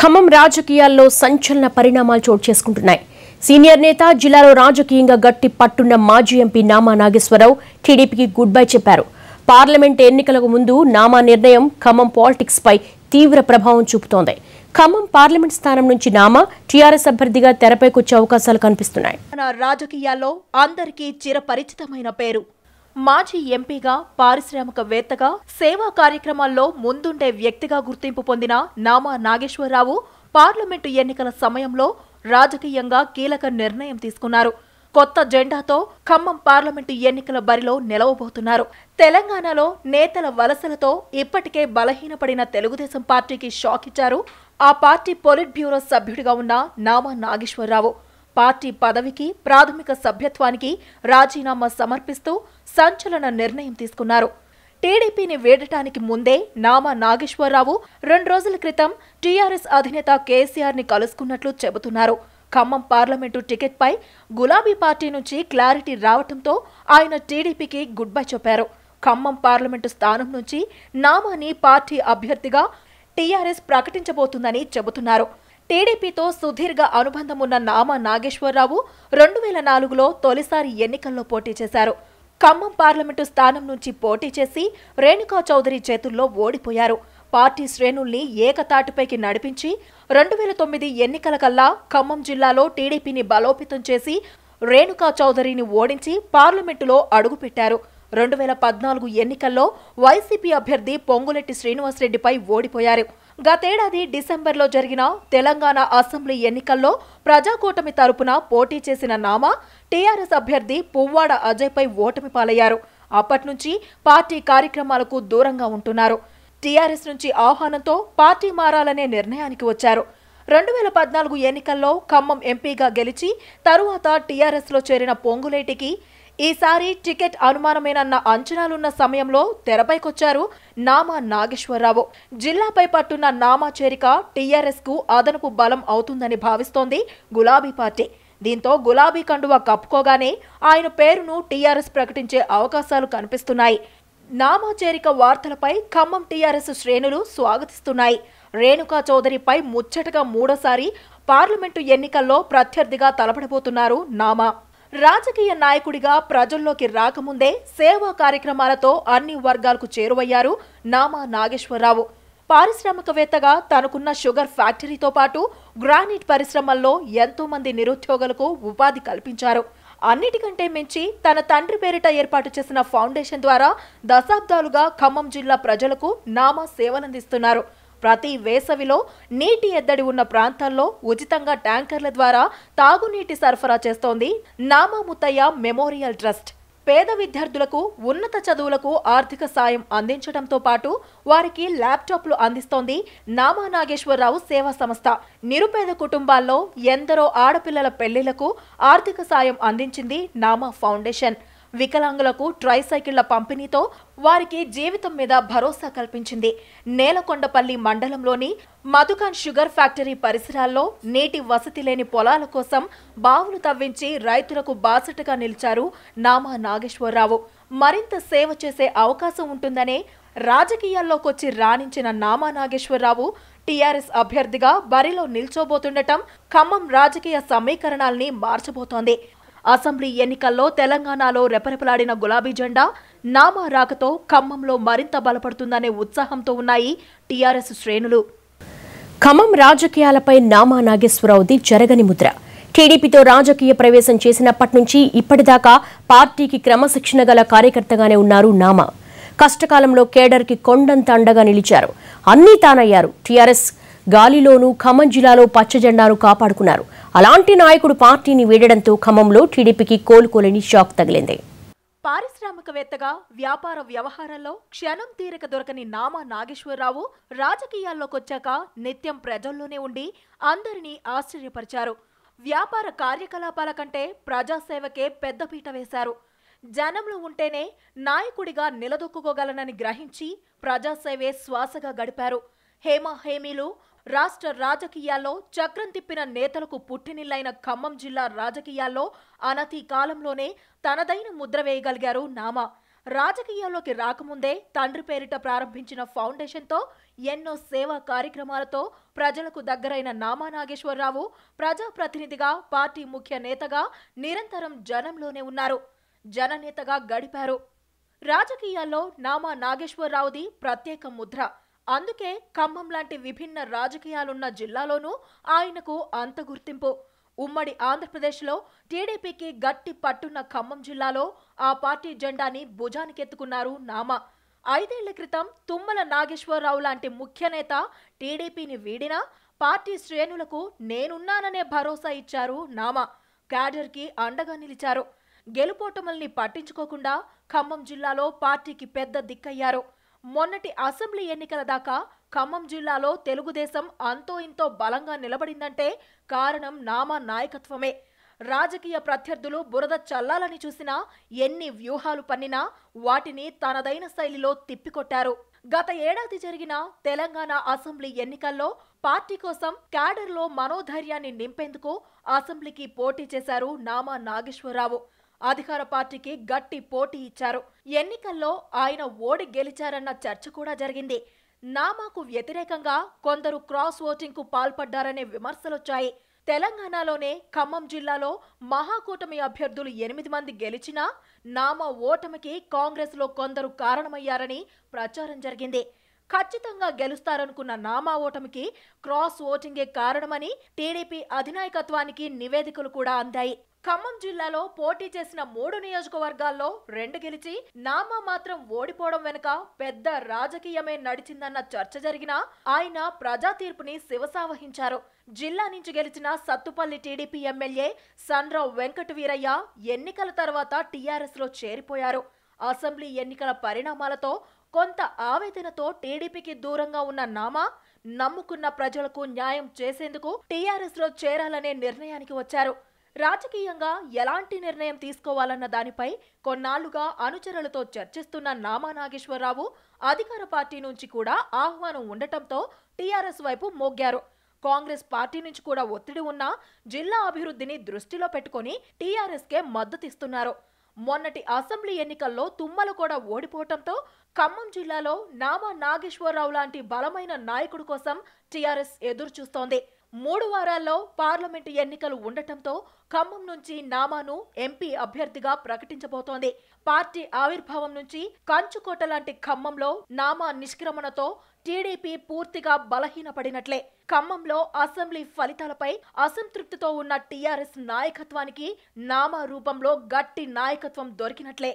ఖమ్మం రాజకీయాల్లో సంచలన పరిణామాలు చోటు చేసుకుంటున్నాయి సీనియర్ నేత జిల్లాలో రాజకీయంగా గట్టి పట్టున్న మాజీ ఎంపీ నామా నాగేశ్వరరావు టీడీపీకి గుడ్ బై చెప్పారు పార్లమెంట్ ఎన్నికలకు ముందు నామా నిర్ణయం ఖమ్మం పాలిటిక్స్ పై తీవ్ర ప్రభావం చూపుతోంది ఖమ్మం పార్లమెంట్ స్థానం నుంచి నామా టీఆర్ఎస్ అభ్యర్థిగా తెరపైకొచ్చే అవకాశాలు కనిపిస్తున్నాయి రాజకీయాల్లో అందరికీ చిరపరిచితమైన పేరు మాజీ ఎంపీగా పారిశ్రామికవేత్తగా సేవా కార్యక్రమాల్లో ముందుండే వ్యక్తిగా గుర్తింపు పొందిన నామా నాగేశ్వరరావు పార్లమెంటు ఎన్నికల సమయంలో రాజకీయంగా కీలక నిర్ణయం తీసుకున్నారు కొత్త జెండాతో ఖమ్మం పార్లమెంటు ఎన్నికల బరిలో నిలవబోతున్నారు తెలంగాణలో నేతల వలసలతో ఇప్పటికే బలహీనపడిన తెలుగుదేశం పార్టీకి షాక్ ఇచ్చారు ఆ పార్టీ పొలిట్ బ్యూరో సభ్యుడిగా ఉన్న నామా నాగేశ్వరరావు పార్టీ పదవికి ప్రాథమిక సభ్యత్వానికి రాజీనామా సమర్పిస్తూ సంచలన నిర్ణయం తీసుకున్నారు టీడీపీని వీడటానికి ముందే నామా నాగేశ్వరరావు రెండు రోజుల క్రితం టీఆర్ఎస్ అధినేత కేసీఆర్ ని కలుసుకున్నట్లు చెబుతున్నారు ఖమ్మం పార్లమెంటు టికెట్పై గులాబీ పార్టీ నుంచి క్లారిటీ రావటంతో ఆయన టీడీపీకి గుడ్ బై చెప్పారు ఖమ్మం పార్లమెంటు స్థానం నుంచి నామాని పార్టీ అభ్యర్థిగా టీఆర్ఎస్ ప్రకటించబోతుందని చెబుతున్నారు టీడీపీతో సుదీర్ఘ అనుబంధమున్న నామ నాగేశ్వరరావు రెండు వేల నాలుగులో తొలిసారి ఎన్నికల్లో పోటీ చేశారు ఖమ్మం పార్లమెంటు స్థానం నుంచి పోటీ చేసి రేణుకా చౌదరి చేతుల్లో ఓడిపోయారు పార్టీ శ్రేణుల్ని ఏకతాటిపైకి నడిపించి రెండు వేల తొమ్మిది ఎన్నికల కల్లా ఖమ్మం జిల్లాలో టీడీపీని బలోపేతం చేసి రేణుకా చౌదరిని ఓడించి పార్లమెంటులో అడుగుపెట్టారు రెండు వేల పద్నాలుగు ఎన్నికల్లో వైసీపీ అభ్యర్థి పొంగులెట్టి శ్రీనివాసరెడ్డిపై ఓడిపోయారు గతేడాది డిసెంబర్లో జరిగిన తెలంగాణ అసెంబ్లీ ఎన్నికల్లో ప్రజాకూటమి తరపున పోటీ చేసిన నామా టీఆర్ఎస్ అభ్యర్థి పువ్వాడ అజయ్పై ఓటమి పాలయ్యారు అప్పట్నుంచి పార్టీ కార్యక్రమాలకు దూరంగా ఉంటున్నారు టీఆర్ఎస్ నుంచి ఆహ్వానంతో పార్టీ మారాలనే నిర్ణయానికి వచ్చారు రెండు వేల పద్నాలుగు ఎన్నికల్లో ఖమ్మం ఎంపీగా గెలిచి తరువాత టీఆర్ఎస్లో చేరిన పొంగులేటికి ఈసారి టికెట్ అనుమానమేనన్న అంచనాలున్న సమయంలో తెరపైకొచ్చారు నామా నాగేశ్వరరావు జిల్లాపై పట్టున్న నామా చేరిక టీఆర్ఎస్కు అదనపు బలం అవుతుందని భావిస్తోంది గులాబీ పార్టీ దీంతో గులాబీ కండువ కప్పుకోగానే ఆయన పేరును టీఆర్ఎస్ ప్రకటించే అవకాశాలు కనిపిస్తున్నాయి నామా చేరిక వార్తలపై ఖమ్మం టీఆర్ఎస్ శ్రేణులు స్వాగతిస్తున్నాయి రేణుకా చౌదరిపై ముచ్చటగా మూడోసారి పార్లమెంటు ఎన్నికల్లో ప్రత్యర్థిగా తలపడబోతున్నారు నామా రాజకీయ నాయకుడిగా ప్రజల్లోకి రాకముందే సేవా కార్యక్రమాలతో అన్ని వర్గాలకు చేరువయ్యారు నామా నాగేశ్వరరావు పారిశ్రామికవేత్తగా తనకున్న షుగర్ ఫ్యాక్టరీతో పాటు గ్రానైట్ పరిశ్రమల్లో ఎంతో మంది నిరుద్యోగులకు ఉపాధి కల్పించారు అన్నిటికంటే మించి తన తండ్రి పేరిట ఏర్పాటు చేసిన ఫౌండేషన్ ద్వారా దశాబ్దాలుగా ఖమ్మం జిల్లా ప్రజలకు నామా సేవలందిస్తున్నారు ప్రతి వేసవిలో నీటి ఎద్దడి ఉన్న ప్రాంతాల్లో ఉచితంగా ట్యాంకర్ల ద్వారా తాగునీటి సరఫరా చేస్తోంది నామాముత్తయ్య మెమోరియల్ ట్రస్ట్ పేద విద్యార్థులకు ఉన్నత చదువులకు ఆర్థిక సాయం అందించడంతో పాటు వారికి ల్యాప్టాప్లు అందిస్తోంది నామా నాగేశ్వరరావు సేవా సంస్థ నిరుపేద కుటుంబాల్లో ఎందరో ఆడపిల్లల పెళ్లిలకు ఆర్థిక సాయం అందించింది నామా ఫౌండేషన్ వికలాంగులకు ట్రైసైకిళ్ల పంపిణీతో వారికి జీవితం మీద భరోసా కల్పించింది నేలకొండపల్లి మండలంలోని మధుకాన్ షుగర్ ఫ్యాక్టరీ పరిసరాల్లో నీటి వసతి లేని పొలాల కోసం బావులు తవ్వించి రైతులకు బాసటగా నిలిచారు నామా నాగేశ్వరరావు మరింత సేవ చేసే అవకాశం ఉంటుందనే రాజకీయాల్లోకొచ్చి రాణించిన నామా నాగేశ్వరరావు టీఆర్ఎస్ అభ్యర్థిగా బరిలో నిల్చోబోతుండటం ఖమ్మం రాజకీయ సమీకరణాల్ని మార్చబోతోంది అసెంబ్లీ ఎన్నికల్లో తెలంగాణలో రెపరెపలాడిన గులాబీ జెండా నామా రాకతో ఖమ్మంలో మరింత బలపడుతుందనే ఉత్సాహంతో ఉన్నాయి టీఆర్ఎస్ శ్రేణులు ఖమ్మం రాజకీయాలపై నామా నాగేశ్వరరావుది జరగని ముద్ర టీడీపీతో రాజకీయ ప్రవేశం చేసినప్పటి నుంచి ఇప్పటిదాకా పార్టీకి క్రమశిక్షణ గల కార్యకర్తగానే ఉన్నారు నామా కష్టకాలంలో కేడర్కి కొండంత అండగా నిలిచారు అన్నీ తానయ్యారు టీఆర్ఎస్ గాలిలోనూ ఖమ్మం జిల్లాలో పచ్చజెండాను కాపాడుకున్నారు అలాంటి నాయకుడు పార్టీని వీడడంతో ఖమ్మంలో టీడీపీకి కోలుకోలేని షాక్ తగిలింది పారిశ్రామికవేత్తగా వ్యాపార వ్యవహారాల్లో క్షణం తీరక దొరకని నామా నాగేశ్వరరావు రాజకీయాల్లోకొచ్చాక నిత్యం ప్రజల్లోనే ఉండి అందరినీ ఆశ్చర్యపరిచారు వ్యాపార కార్యకలాపాల కంటే ప్రజాసేవకే పెద్దపీట వేశారు జనంలో ఉంటేనే నాయకుడిగా నిలదొక్కుకోగలనని గ్రహించి ప్రజాసేవే శ్వాసగా గడిపారు హేమహేమీలు రాష్ట్ర రాజకీయాల్లో చక్రం తిప్పిన నేతలకు పుట్టినిల్లైన ఖమ్మం జిల్లా రాజకీయాల్లో అనతి కాలంలోనే తనదైన ముద్ర వేయగలిగారు నామ రాజకీయాల్లోకి రాకముందే తండ్రి పేరిట ప్రారంభించిన ఫౌండేషన్తో ఎన్నో సేవా కార్యక్రమాలతో ప్రజలకు దగ్గరైన నామా నాగేశ్వరరావు ప్రజాప్రతినిధిగా పార్టీ ముఖ్య నేతగా నిరంతరం జనంలోనే ఉన్నారు జననేతగా గడిపారు రాజకీయాల్లో నామా నాగేశ్వరరావుది ప్రత్యేక ముద్ర అందుకే ఖమ్మం లాంటి విభిన్న రాజకీయాలున్న జిల్లాలోనూ ఆయనకు అంత గుర్తింపు ఉమ్మడి ఆంధ్రప్రదేశ్లో టీడీపీకి గట్టి పట్టున్న ఖమ్మం జిల్లాలో ఆ పార్టీ జెండాని భుజానికెత్తుకున్నారు నామ ఐదేళ్ల క్రితం తుమ్మల నాగేశ్వరరావు లాంటి ముఖ్యనేత టీడీపీని వీడినా పార్టీ శ్రేణులకు నేనున్నాననే భరోసా ఇచ్చారు నామ క్యాడర్కి అండగా నిలిచారు గెలుపోటమల్ని పట్టించుకోకుండా ఖమ్మం జిల్లాలో పార్టీకి పెద్ద దిక్కయ్యారు మొన్నటి అసెంబ్లీ ఎన్నికల దాకా ఖమ్మం జిల్లాలో తెలుగుదేశం అంతో ఇంతో బలంగా నిలబడిందంటే కారణం నామా నాయకత్వమే రాజకీయ ప్రత్యర్థులు బురద చల్లాలని చూసినా ఎన్ని వ్యూహాలు పన్నినా వాటిని తనదైన శైలిలో తిప్పికొట్టారు గత ఏడాది జరిగిన తెలంగాణ అసెంబ్లీ ఎన్నికల్లో పార్టీ కోసం క్యాడర్లో మనోధైర్యాన్ని నింపేందుకు అసెంబ్లీకి పోటీ చేశారు నామా నాగేశ్వరరావు అధికార పార్టీకి గట్టి పోటీ ఇచ్చారు ఎన్నికల్లో ఆయన ఓడి గెలిచారన్న చర్చ కూడా జరిగింది నామాకు వ్యతిరేకంగా కొందరు క్రాస్ ఓటింగ్కు పాల్పడ్డారనే విమర్శలొచ్చాయి తెలంగాణలోనే ఖమ్మం జిల్లాలో మహాకూటమి అభ్యర్థులు ఎనిమిది మంది గెలిచినా నామ ఓటమికి కాంగ్రెస్లో కొందరు కారణమయ్యారని ప్రచారం జరిగింది ఖచ్చితంగా గెలుస్తారనుకున్న నామా ఓటమికి క్రాస్ ఓటింగే కారణమని టీడీపీ అధినాయకత్వానికి నివేదికలు కూడా అందాయి ఖమ్మం జిల్లాలో పోటీ చేసిన మూడు నియోజకవర్గాల్లో రెండు గెలిచి నామా మాత్రం ఓడిపోవడం వెనుక పెద్ద రాజకీయమే నడిచిందన్న చర్చ జరిగినా ఆయన ప్రజా తీర్పుని శివసావహించారు జిల్లా నుంచి గెలిచిన సత్తుపల్లి టీడీపీ ఎమ్మెల్యే సన్రావు వెంకట వీరయ్య ఎన్నికల తర్వాత టీఆర్ఎస్లో చేరిపోయారు అసెంబ్లీ ఎన్నికల పరిణామాలతో కొంత ఆవేదనతో టీడీపీకి దూరంగా ఉన్న నామా నమ్ముకున్న ప్రజలకు న్యాయం చేసేందుకు టీఆర్ఎస్లో చేరాలనే నిర్ణయానికి వచ్చారు రాజకీయంగా ఎలాంటి నిర్ణయం తీసుకోవాలన్న దానిపై కొన్నాళ్లుగా అనుచరులతో చర్చిస్తున్న నామా నాగేశ్వరరావు అధికార పార్టీ నుంచి కూడా ఆహ్వానం ఉండటంతో టీఆర్ఎస్ వైపు మోగారు కాంగ్రెస్ పార్టీ నుంచి కూడా ఒత్తిడి ఉన్నా జిల్లా అభివృద్ధిని దృష్టిలో పెట్టుకుని టీఆర్ఎస్కే మద్దతిస్తున్నారు మొన్నటి అసెంబ్లీ ఎన్నికల్లో తుమ్మలు కూడా ఓడిపోవటంతో ఖమ్మం జిల్లాలో నామా నాగేశ్వరరావు లాంటి బలమైన నాయకుడు కోసం టీఆర్ఎస్ ఎదురుచూస్తోంది చూస్తోంది మూడు వారాల్లో పార్లమెంటు ఎన్నికలు ఉండటంతో ఖమ్మం నుంచి నామాను ఎంపీ అభ్యర్థిగా ప్రకటించబోతోంది పార్టీ ఆవిర్భావం నుంచి కంచుకోట లాంటి ఖమ్మంలో నామా నిష్క్రమణతో టీడీపీ పూర్తిగా బలహీనపడినట్లే ఖమ్మంలో అసెంబ్లీ ఫలితాలపై అసంతృప్తితో ఉన్న టీఆర్ఎస్ నాయకత్వానికి నామా రూపంలో గట్టి నాయకత్వం దొరికినట్లే